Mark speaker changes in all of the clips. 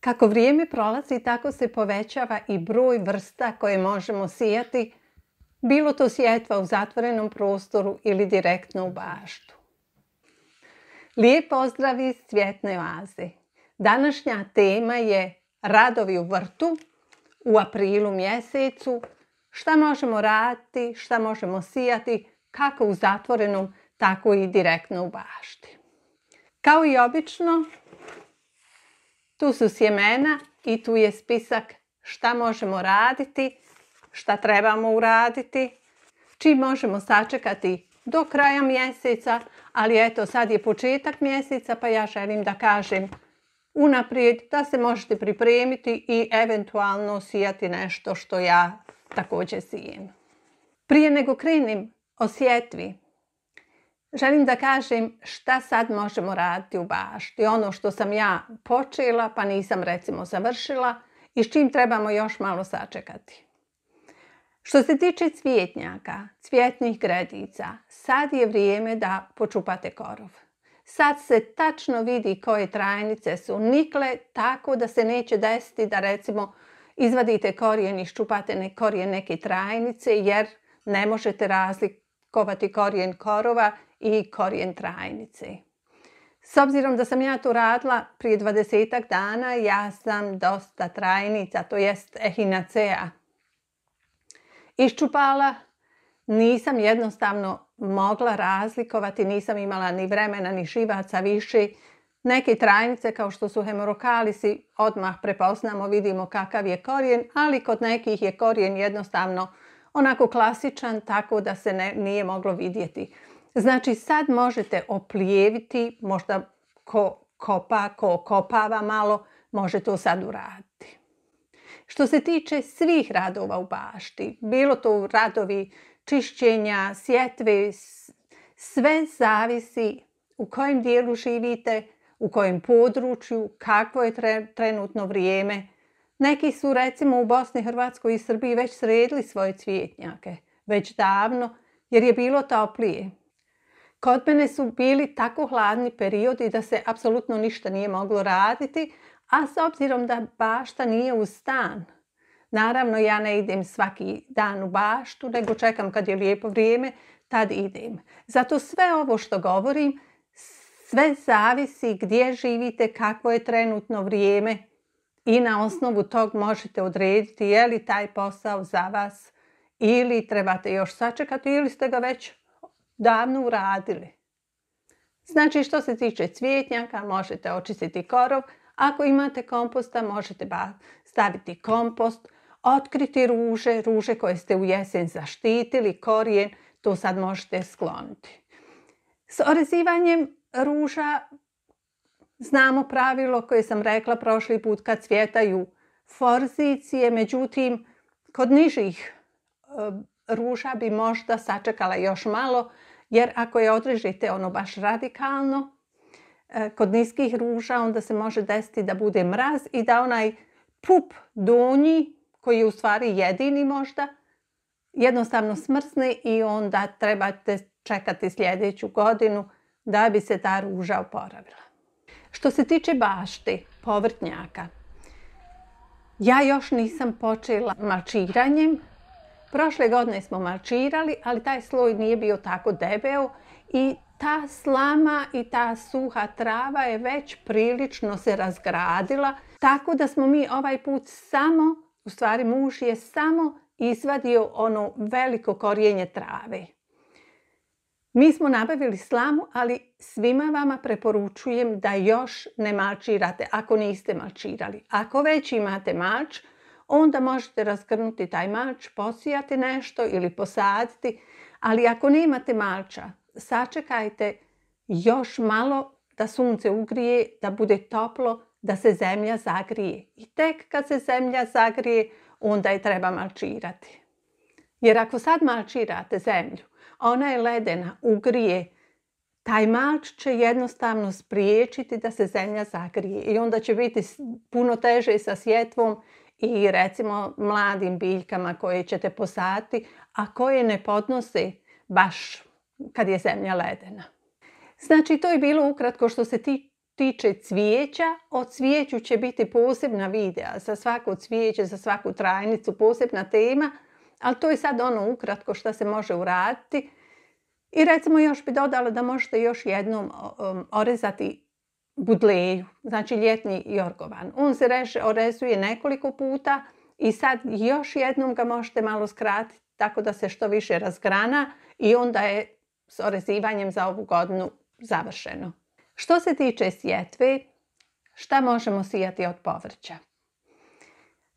Speaker 1: Kako vrijeme prolazi, tako se povećava i broj vrsta koje možemo sijati, bilo to sjetva u zatvorenom prostoru ili direktno u baštu. Lijep pozdrav iz Cvjetne oaze. Današnja tema je radovi u vrtu u aprilu mjesecu, šta možemo raditi, šta možemo sijati, kako u zatvorenom, tako i direktno u bašti. Kao i obično, tu su sjemena i tu je spisak šta možemo raditi, šta trebamo uraditi, čim možemo sačekati do kraja mjeseca, ali eto sad je početak mjeseca pa ja želim da kažem unaprijed da se možete pripremiti i eventualno sijati nešto što ja također sijem. Prije nego krenim o sjetvi, Želim da kažem šta sad možemo raditi u bašti. Ono što sam ja počela pa nisam recimo završila i s čim trebamo još malo sačekati. Što se tiče cvjetnjaka, cvjetnih gredica, sad je vrijeme da počupate korov. Sad se tačno vidi koje trajnice su nikle, tako da se neće desiti da recimo izvadite korijen i ščupate korijen neke trajnice, jer ne možete razlikovati korijen korova i korijen trajnice. S obzirom da sam ja to radila prije 20 dana, ja sam dosta trajnica, to jest ehinacea, iščupala. Nisam jednostavno mogla razlikovati, nisam imala ni vremena, ni šivaca više. Neke trajnice kao što su hemorokalisi odmah prepoznamo, vidimo kakav je korijen, ali kod nekih je korijen jednostavno onako klasičan, tako da se nije moglo vidjeti. Znači sad možete oplijeviti, možda ko kopa, ko kopava malo, može to sad uraditi. Što se tiče svih radova u bašti, bilo to radovi čišćenja, sjetve, sve zavisi u kojem dijelu živite, u kojem području, kakvo je trenutno vrijeme. Neki su recimo u Bosni, Hrvatskoj i Srbiji već sredili svoje cvjetnjake, već davno, jer je bilo toplije. Kod mene su bili tako hladni periodi da se apsolutno ništa nije moglo raditi, a s obzirom da bašta nije u stan. Naravno, ja ne idem svaki dan u baštu, nego čekam kad je lijepo vrijeme, tad idem. Zato sve ovo što govorim, sve zavisi gdje živite, kako je trenutno vrijeme i na osnovu tog možete odrediti je li taj posao za vas ili trebate još sačekati ili ste ga već davno uradili. Znači što se tiče cvjetnjaka možete očistiti korov, ako imate komposta možete staviti kompost, otkriti ruže, ruže koje ste u jesen zaštitili, korijen, to sad možete skloniti. S orezivanjem ruža znamo pravilo koje sam rekla prošli put kad cvjetaju forzicije, međutim kod nižih e, ruža bi možda sačekala još malo jer ako je odrežite ono baš radikalno, e, kod niskih ruža onda se može desiti da bude mraz i da onaj pup donji, koji je u stvari jedini možda, jednostavno smrsne i onda trebate čekati sljedeću godinu da bi se ta ruža oporavila. Što se tiče bašte povrtnjaka, ja još nisam počela mačiranjem, Prošle godine smo malčirali, ali taj sloj nije bio tako debeo i ta slama i ta suha trava je već prilično se razgradila, tako da smo mi ovaj put samo, u stvari muž je samo izvadio ono veliko korijenje trave. Mi smo nabavili slamu, ali svima vama preporučujem da još ne malčirate ako niste malčirali. Ako već imate malč, onda možete raskrnuti taj malč, posijati nešto ili posaditi. Ali ako nemate malča, sačekajte još malo da sunce ugrije, da bude toplo, da se zemlja zagrije. I tek kad se zemlja zagrije, onda je treba malčirati. Jer ako sad malčirate zemlju, ona je ledena, ugrije, taj malč će jednostavno spriječiti da se zemlja zagrije i onda će biti puno teže sa sjetvom i recimo mladim biljkama koje ćete posati, a koje ne podnose baš kad je zemlja ledena. Znači to je bilo ukratko što se ti, tiče cvijeća. O cvijeću će biti posebna videa za svako cvijeće, za svaku trajnicu, posebna tema, ali to je sad ono ukratko što se može uraditi. I recimo još bi dodala da možete još jednom orezati budleju, znači ljetni jorgovan. On se reže, orezuje nekoliko puta i sad još jednom ga možete malo skratiti tako da se što više razgrana i onda je s orezivanjem za ovu godinu završeno. Što se tiče sjetve, šta možemo sijati od povrća?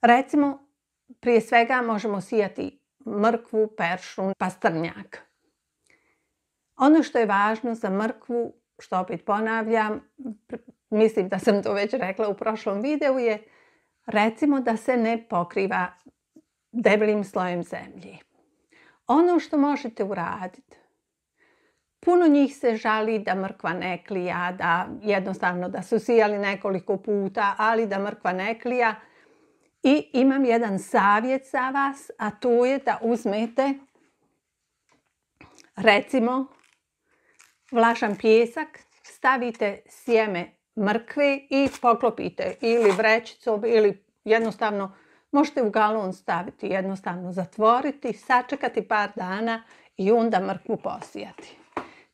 Speaker 1: Recimo, prije svega možemo sijati mrkvu, peršun, pastrnjak. Ono što je važno za mrkvu što opet ponavljam, mislim da sam to već rekla u prošlom videu, je recimo da se ne pokriva deblim slojem zemlji. Ono što možete uraditi, puno njih se žali da mrkva ne klija, da jednostavno da su sijali nekoliko puta, ali da mrkva ne klija. I imam jedan savjet za vas, a to je da uzmete recimo Vlašan pjesak, stavite sjeme mrkve i poklopite ili vrećicom ili jednostavno možete u galon staviti, jednostavno zatvoriti, sačekati par dana i onda mrkvu posijati.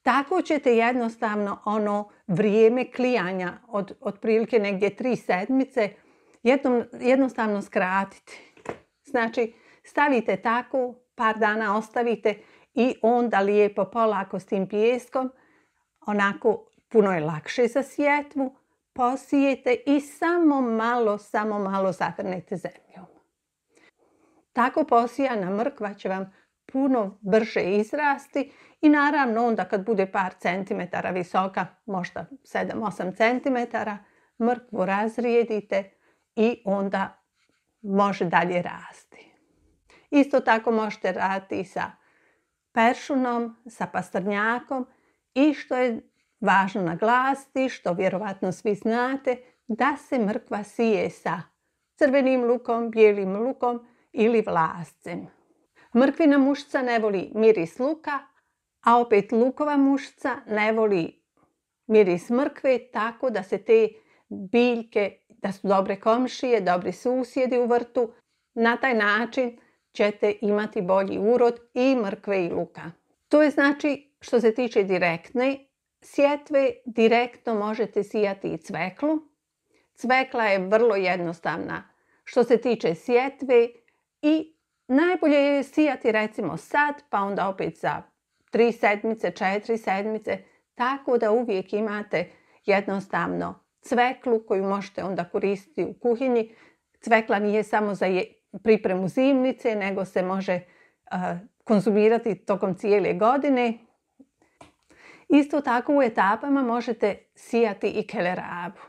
Speaker 1: Tako ćete jednostavno ono vrijeme klijanja od otprilike negdje tri sedmice jednom, jednostavno skratiti. Znači stavite tako, par dana ostavite i onda lijepo polako s tim pijeskom onako puno je lakše za sjetvu, posijete i samo malo, samo malo zatrnete zemljom. Tako posijana mrkva će vam puno brže izrasti i naravno onda kad bude par centimetara visoka, možda 7-8 centimetara, mrkvu razrijedite i onda može dalje rasti. Isto tako možete raditi sa peršunom, sa pastrnjakom i što je važno naglasiti, što vjerovatno svi znate, da se mrkva sije sa crvenim lukom, bijelim lukom ili vlascem. Mrkvina mušica ne voli miris luka, a opet lukova mušca ne voli miris mrkve, tako da se te biljke, da su dobre komšije, dobri susjedi u vrtu, na taj način ćete imati bolji urod i mrkve i luka. To je znači što se tiče direktne sjetve, direktno možete sijati i cveklu. Cvekla je vrlo jednostavna što se tiče sjetve i najbolje je sijati recimo sad, pa onda opet za tri sedmice, četiri sedmice, tako da uvijek imate jednostavno cveklu koju možete onda koristiti u kuhinji. Cvekla nije samo za pripremu zimnice, nego se može konzumirati tokom cijele godine Isto tako u etapama možete sijati i kelerabu.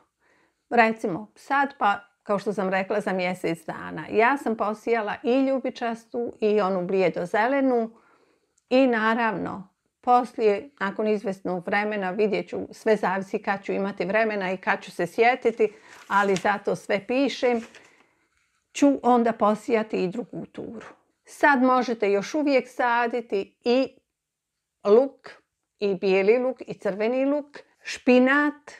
Speaker 1: Recimo sad pa kao što sam rekla za mjesec dana. Ja sam posijala i ljubičastu i onu blijedo zelenu i naravno poslije, nakon izvestnog vremena, vidjet ću, sve zavisi kad ću imati vremena i kad ću se sjetiti, ali zato sve pišem, ću onda posijati i drugu turu. Sad možete još uvijek saditi i luk, i bijeli luk i crveni luk, špinat,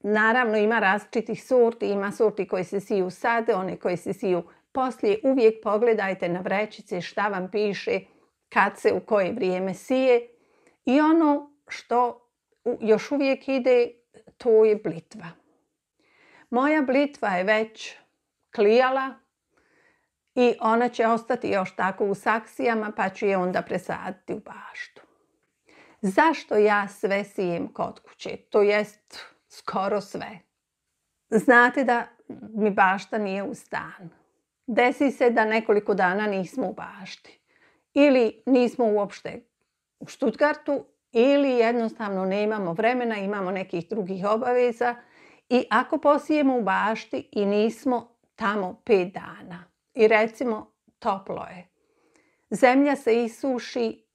Speaker 1: naravno ima različitih sorti, ima sorti koje se siju sad, one koje se siju poslije. Uvijek pogledajte na vrećice šta vam piše, kad se u koje vrijeme sije i ono što još uvijek ide, to je blitva. Moja blitva je već klijala i ona će ostati još tako u saksijama pa ću je onda presaditi u baštu. Zašto ja sve sijem kod kuće? To jest skoro sve. Znate da mi bašta nije u stanu. Desi se da nekoliko dana nismo u bašti. Ili nismo uopšte u Štutgartu, ili jednostavno nemamo vremena, imamo nekih drugih obaveza. I ako posijemo u bašti i nismo tamo pet dana i recimo toplo je, zemlja se isuši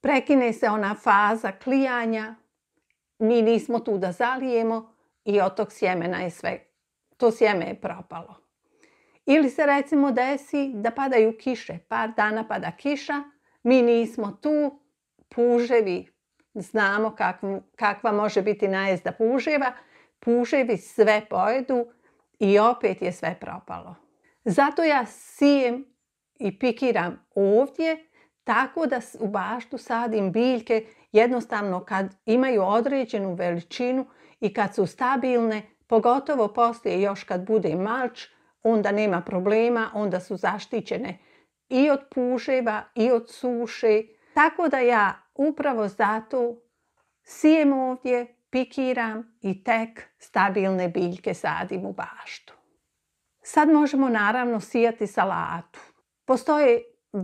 Speaker 1: prekine se ona faza klijanja, mi nismo tu da zalijemo i od tog sjemena je sve, to sjeme je propalo. Ili se recimo desi da padaju kiše, par dana pada kiša, mi nismo tu, puževi, znamo kakva, može biti najezda puževa, puževi sve pojedu i opet je sve propalo. Zato ja sijem i pikiram ovdje tako da u baštu sadim biljke jednostavno kad imaju određenu veličinu i kad su stabilne, pogotovo poslije još kad bude malč, onda nema problema, onda su zaštićene i od puževa i od suše. Tako da ja upravo zato sijem ovdje, pikiram i tek stabilne biljke sadim u baštu. Sad možemo naravno sijati salatu. Postoje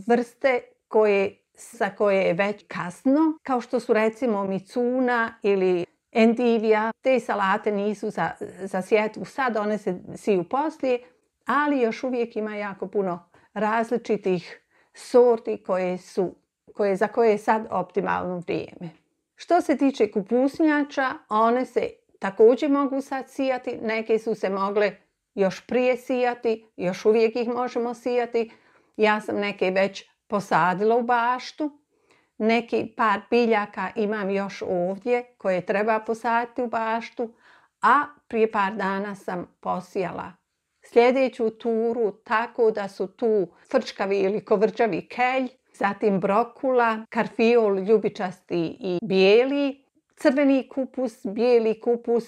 Speaker 1: vrste koje, za koje je već kasno, kao što su recimo micuna ili endivija. Te salate nisu za, za sjetvu sad, one se siju poslije, ali još uvijek ima jako puno različitih sorti koje su, koje, za koje je sad optimalno vrijeme. Što se tiče kupusnjača, one se također mogu sad sijati, neke su se mogle još prije sijati, još uvijek ih možemo sijati. Ja sam neke već posadila u baštu. Neki par biljaka imam još ovdje koje treba posaditi u baštu, a prije par dana sam posijala sljedeću turu tako da su tu frčkavi ili kovrđavi kelj, zatim brokula, karfiol ljubičasti i bijeli, crveni kupus, bijeli kupus,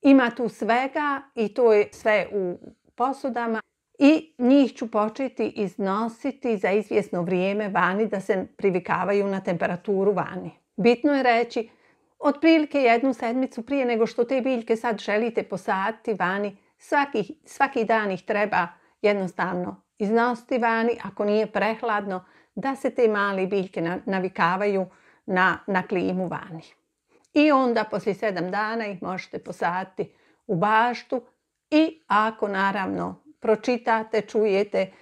Speaker 1: ima tu svega i to je sve u posudama i njih ću početi iznositi za izvjesno vrijeme vani da se privikavaju na temperaturu vani. Bitno je reći, otprilike jednu sedmicu prije nego što te biljke sad želite posaditi vani, svaki, svaki dan ih treba jednostavno iznositi vani ako nije prehladno da se te mali biljke navikavaju na, na klimu vani. I onda poslije sedam dana ih možete posaditi u baštu i ako naravno pročitate, čujete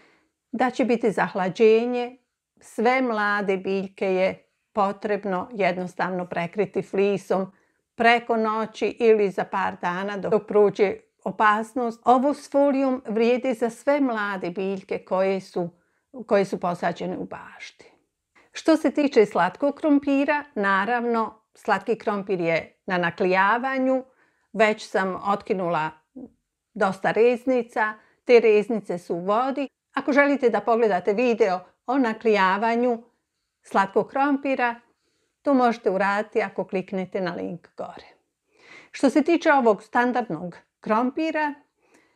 Speaker 1: da će biti zahlađenje. Sve mlade biljke je potrebno jednostavno prekriti flisom preko noći ili za par dana dok prođe opasnost. s folijom vrijedi za sve mlade biljke koje su, koje su posađene u bašti. Što se tiče slatkog krompira, naravno slatki krompir je na naklijavanju. Već sam otkinula dosta reznica. Te reznice su u vodi. Ako želite da pogledate video o naklijavanju slatkog krompira, to možete uraditi ako kliknete na link gore. Što se tiče ovog standardnog krompira,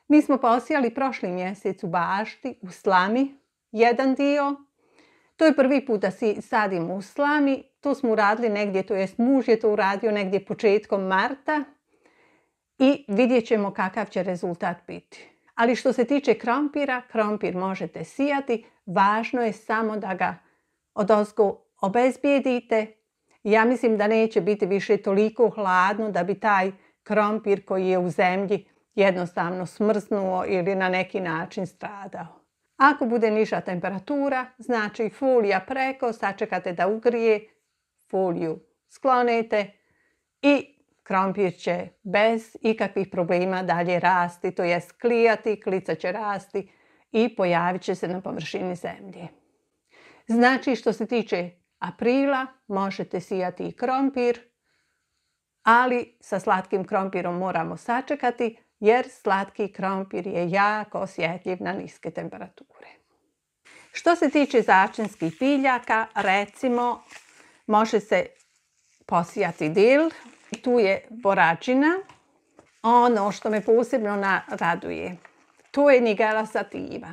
Speaker 1: mi smo posijali prošli mjesec u bašti, u slami, jedan dio. To je prvi put da si sadimo u slami. To smo uradili negdje, to jest muž je to uradio negdje početkom marta. I vidjet ćemo kakav će rezultat biti. Ali što se tiče krompira, krompir možete sijati, važno je samo da ga od ozgu obezbijedite. Ja mislim da neće biti više toliko hladno da bi taj krompir koji je u zemlji jednostavno smrznuo ili na neki način stradao. Ako bude niža temperatura, znači folija preko, sačekate da ugrije, foliju sklonete i krompir će bez ikakvih problema dalje rasti, to je sklijati, klica će rasti i pojavit će se na površini zemlje. Znači što se tiče aprila možete sijati i krompir, ali sa slatkim krompirom moramo sačekati jer slatki krompir je jako osjetljiv na niske temperature. Što se tiče začinskih piljaka, recimo može se posijati dil, tu je boračina, ono što me posebno raduje. To je nigela sativa.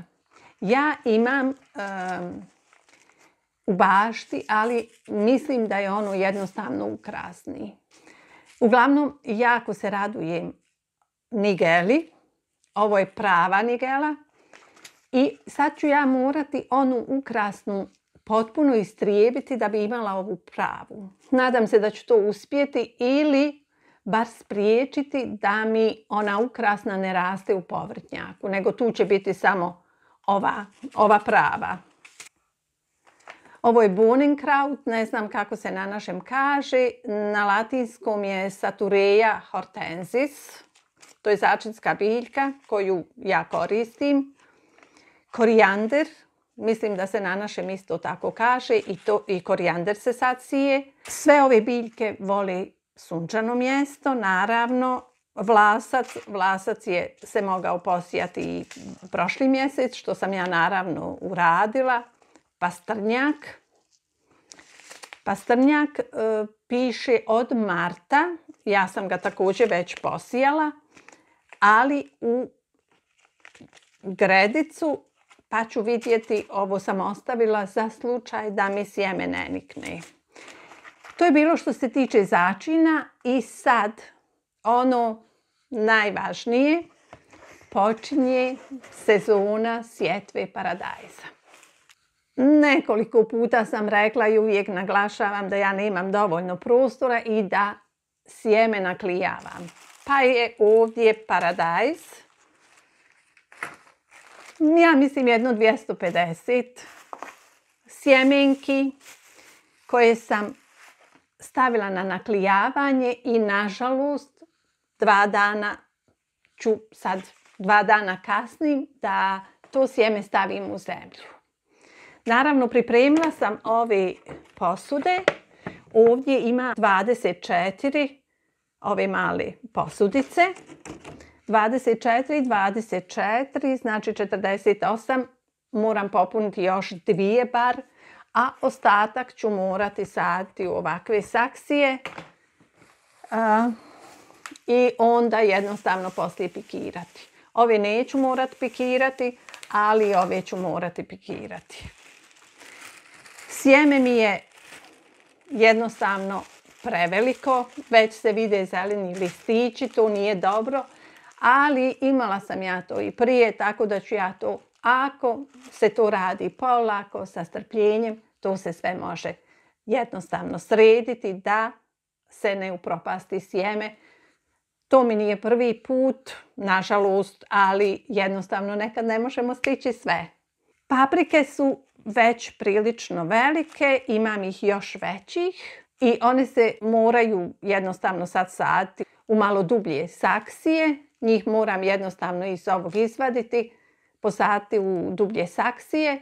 Speaker 1: Ja imam u bašti, ali mislim da je ono jednostavno ukrasniji. Uglavnom, jako se radujem nigeli. Ovo je prava nigela. I sad ću ja morati onu ukrasnu potpuno istrijebiti da bi imala ovu pravu. Nadam se da ću to uspjeti ili bar spriječiti da mi ona ukrasna ne raste u povrtnjaku, nego tu će biti samo ova, ova prava. Ovo je kraut, ne znam kako se na našem kaže. Na latinskom je Satureja hortensis. To je začinska biljka koju ja koristim. Korijander, Mislim da se na našem isto tako kaže i, to, i korijander se sad sije. Sve ove biljke voli sunčano mjesto, naravno. Vlasac, vlasac je se mogao posijati i prošli mjesec, što sam ja naravno uradila. Pastrnjak. Pastrnjak e, piše od marta. Ja sam ga također već posijala, ali u gredicu pa ću vidjeti, ovo sam ostavila za slučaj da mi sjeme ne nikne. To je bilo što se tiče začina i sad ono najvažnije počinje sezona sjetve paradajza. Nekoliko puta sam rekla i uvijek naglašavam da ja nemam dovoljno prostora i da sjeme naklijavam. Pa je ovdje paradajz ja mislim jedno 250 sjemenki koje sam stavila na naklijavanje i nažalost dva dana ću sad dva dana kasnim da to sjeme stavim u zemlju. Naravno pripremila sam ove posude. Ovdje ima 24 ove male posudice. 24, 24, znači 48, moram popuniti još dvije bar, a ostatak ću morati saditi u ovakve saksije i onda jednostavno poslije pikirati. Ove neću morati pikirati, ali ove ću morati pikirati. Sjeme mi je jednostavno preveliko, već se vide zeleni listići, to nije dobro ali imala sam ja to i prije, tako da ću ja to, ako se to radi polako, sa strpljenjem, to se sve može jednostavno srediti da se ne upropasti sjeme. To mi nije prvi put, nažalost, ali jednostavno nekad ne možemo stići sve. Paprike su već prilično velike, imam ih još većih i one se moraju jednostavno sad saditi u malo dublje saksije njih moram jednostavno iz ovog izvaditi, posaditi u dublje saksije.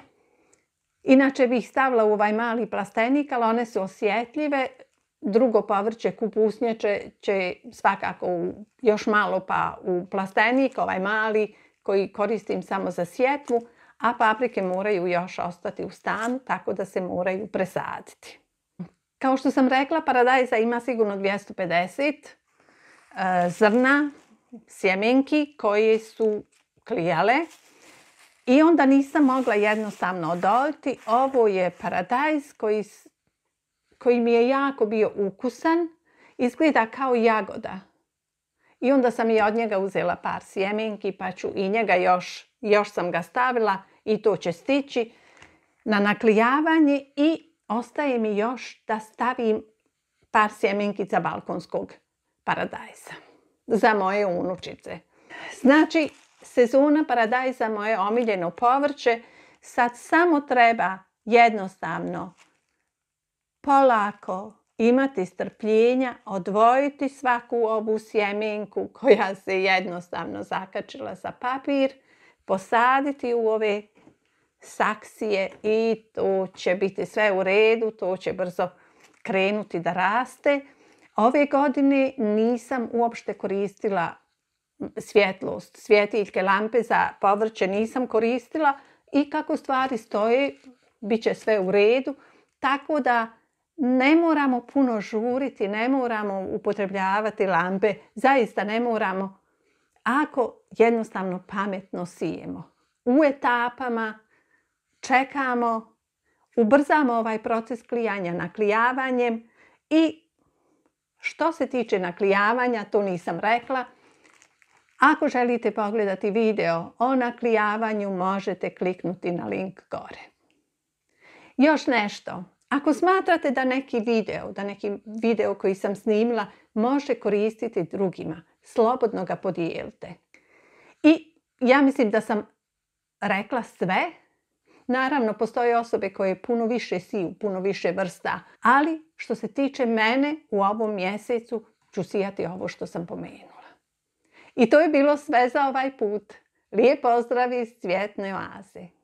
Speaker 1: Inače bih stavila u ovaj mali plastenik, ali one su osjetljive. Drugo povrće kupusnječe će svakako još malo pa u plastenik, ovaj mali koji koristim samo za sjetvu, a paprike moraju još ostati u stanu, tako da se moraju presaditi. Kao što sam rekla, paradajza ima sigurno 250 e, zrna, sjemenki koje su klijale. I onda nisam mogla jednostavno odoliti. Ovo je paradajz koji, koji mi je jako bio ukusan. Izgleda kao jagoda. I onda sam i od njega uzela par sjemenki pa ću i njega još, još sam ga stavila i to će stići na naklijavanje i ostaje mi još da stavim par za balkonskog paradajza za moje unučice. Znači, sezona paradajza moje omiljeno povrće sad samo treba jednostavno polako imati strpljenja, odvojiti svaku ovu sjemenku koja se jednostavno zakačila za papir, posaditi u ove saksije i to će biti sve u redu, to će brzo krenuti da raste. Ove godine nisam uopšte koristila svjetlost, svjetiljke, lampe za povrće nisam koristila i kako stvari stoje, bit će sve u redu. Tako da ne moramo puno žuriti, ne moramo upotrebljavati lampe, zaista ne moramo ako jednostavno pametno sijemo. U etapama čekamo, ubrzamo ovaj proces klijanja naklijavanjem i što se tiče naklijavanja, to nisam rekla. Ako želite pogledati video o naklijavanju, možete kliknuti na link gore. Još nešto. Ako smatrate da neki video, da neki video koji sam snimila može koristiti drugima, slobodno ga podijelite. I ja mislim da sam rekla sve Naravno, postoje osobe koje puno više siju, puno više vrsta, ali što se tiče mene u ovom mjesecu ću sijati ovo što sam pomenula. I to je bilo sve za ovaj put. Lijep pozdrav iz Cvjetne oaze.